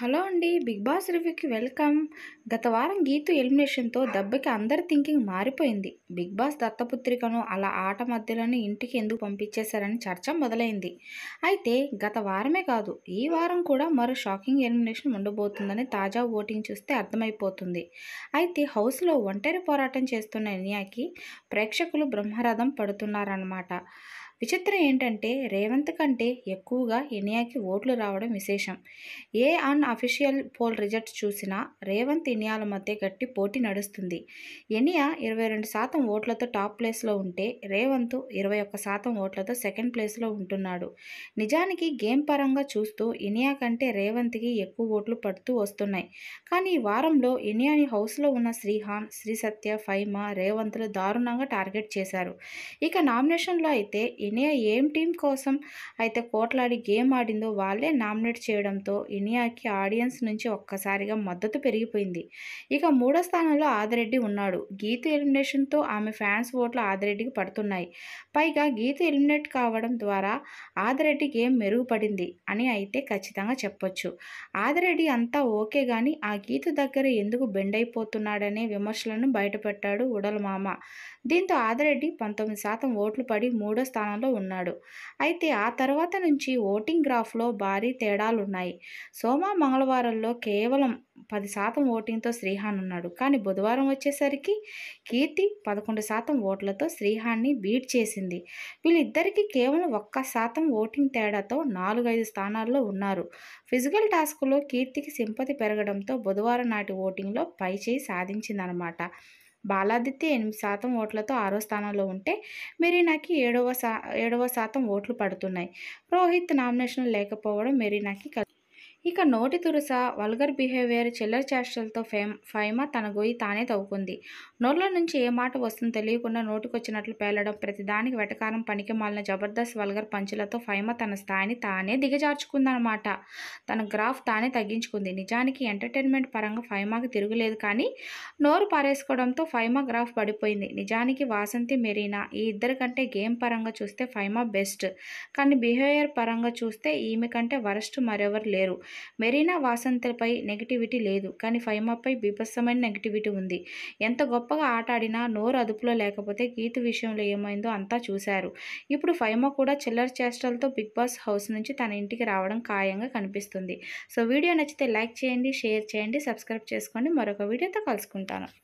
hello అండి big boss రివ్యూకి welcome గత వారం గీతు ఎలిమినేషన్తో దెబ్బకి అందరి థింకింగ్ మారిపోయింది బిగ్ బాస్ దత్తపుత్రికను అలా ఆట మధ్యలోనే ఇంటికి ఎందుకు పంపించేశారని చర్చ మొదలైంది అయితే గత వారమే కాదు ఈ వారం కూడా మరో షాకింగ్ ఎలిమినేషన్ ఉండబోతుందని తాజా ఓటింగ్ చూస్తే అర్థమైపోతుంది అయితే హౌస్లో ఒంటరి పోరాటం చేస్తున్న నిన్యాకి ప్రేక్షకులు బ్రహ్మరథం పడుతున్నారన్నమాట విచిత్రం ఏంటంటే రేవంత్ కంటే ఎక్కువగా ఇనియాకి ఓట్లు రావడం విశేషం a unofficial poll results చూసినా రేవంత్ ఇనియాల మధ్య గట్టి పోటీ నడుస్తుంది ఎనియా ఇరవై రెండు శాతం ఓట్లతో టాప్ ప్లేస్లో ఉంటే రేవంత్ ఇరవై ఒక్క శాతం ఓట్లతో సెకండ్ ప్లేస్లో ఉంటున్నాడు నిజానికి గేమ్ పరంగా చూస్తూ ఇనియా కంటే రేవంత్కి ఎక్కువ ఓట్లు పడుతూ వస్తున్నాయి కానీ ఈ వారంలో ఇనియాని హౌస్లో ఉన్న శ్రీహాన్ శ్రీసత్య ఫైమా రేవంత్లు దారుణంగా టార్గెట్ చేశారు ఇక నామినేషన్లో అయితే ఇనియా ఏం టీం కోసం అయితే పోట్లాడి గేమ్ ఆడిందో వాళ్ళే నామినేట్ చేయడంతో ఇనియాకి ఆడియన్స్ నుంచి ఒక్కసారిగా మద్దతు పెరిగిపోయింది ఇక మూడో స్థానంలో ఆదిరెడ్డి ఉన్నాడు గీత ఎలిమినేషన్తో ఆమె ఫ్యాన్స్ ఓట్లు ఆదిరెడ్డికి పడుతున్నాయి పైగా గీత ఎలిమినేట్ కావడం ద్వారా ఆదిరెడ్డి గేమ్ మెరుగుపడింది అని అయితే ఖచ్చితంగా చెప్పొచ్చు ఆదిరెడ్డి అంతా ఓకే కానీ ఆ గీత దగ్గర ఎందుకు బెండ్ అయిపోతున్నాడనే విమర్శలను బయటపెట్టాడు ఉడల మామ దీంతో ఆదిరెడ్డి పంతొమ్మిది శాతం ఓట్లు పడి మూడో స్థానంలో స్థానంలో ఉన్నాడు అయితే ఆ తర్వాత నుంచి ఓటింగ్ గ్రాఫ్లో భారీ తేడాలున్నాయి సోమ మంగళవారంలో కేవలం పది శాతం ఓటింగ్తో శ్రీహాన్ ఉన్నాడు కానీ బుధవారం వచ్చేసరికి కీర్తి పదకొండు శాతం ఓట్లతో శ్రీహాన్ని బీట్ చేసింది వీళ్ళిద్దరికీ కేవలం ఒక్క శాతం ఓటింగ్ తేడాతో నాలుగైదు స్థానాల్లో ఉన్నారు ఫిజికల్ టాస్క్లో కీర్తికి సింపతి పెరగడంతో బుధవారం నాటి ఓటింగ్లో పైచేయి సాధించిందనమాట బాలాదిత్య ఎనిమిది శాతం ఓట్లతో ఆరో స్థానంలో ఉంటే మెరీనాకి ఏడవ శా ఏడవ శాతం ఓట్లు పడుతున్నాయి రోహిత్ నామినేషన్ లేకపోవడం మెరీనాకి ఇక నోటి తురుస వల్గర్ బిహేవియర్ చిల్లర చేష్టలతో ఫేమ్ ఫైమా తన గొయ్యి తానే తవ్వుకుంది నోట్ల నుంచి ఏ మాట వస్తుందో తెలియకుండా నోటికొచ్చినట్లు పేలడం ప్రతిదానికి వెటకారం పనికి మాలిన జబర్దస్త్ వల్గర్ పంచులతో ఫైమా తన స్థాయిని తానే దిగజార్చుకుందనమాట తన గ్రాఫ్ తానే తగ్గించుకుంది నిజానికి ఎంటర్టైన్మెంట్ పరంగా ఫైమాకి తిరుగులేదు కానీ నోరు పారేసుకోవడంతో ఫైమా గ్రాఫ్ పడిపోయింది నిజానికి వాసంతి మెరీనా ఈ ఇద్దరి కంటే గేమ్ పరంగా చూస్తే ఫైమా బెస్ట్ కానీ బిహేవియర్ పరంగా చూస్తే ఈమె కంటే వరస్ట్ మరెవరు లేరు మెరీనా వాసంతపై నెగిటివిటీ లేదు కానీ ఫైమాపై బీభత్సమైన నెగిటివిటీ ఉంది ఎంత గొప్పగా ఆట ఆడినా నోరు అదుపులో లేకపోతే గీత విషయంలో ఏమైందో అంతా చూశారు ఇప్పుడు ఫైమా కూడా చిల్లర చేష్టలతో బిగ్ బాస్ హౌస్ నుంచి తన ఇంటికి రావడం ఖాయంగా కనిపిస్తుంది సో వీడియో నచ్చితే లైక్ చేయండి షేర్ చేయండి సబ్స్క్రైబ్ చేసుకోండి మరొక వీడియోతో కలుసుకుంటాను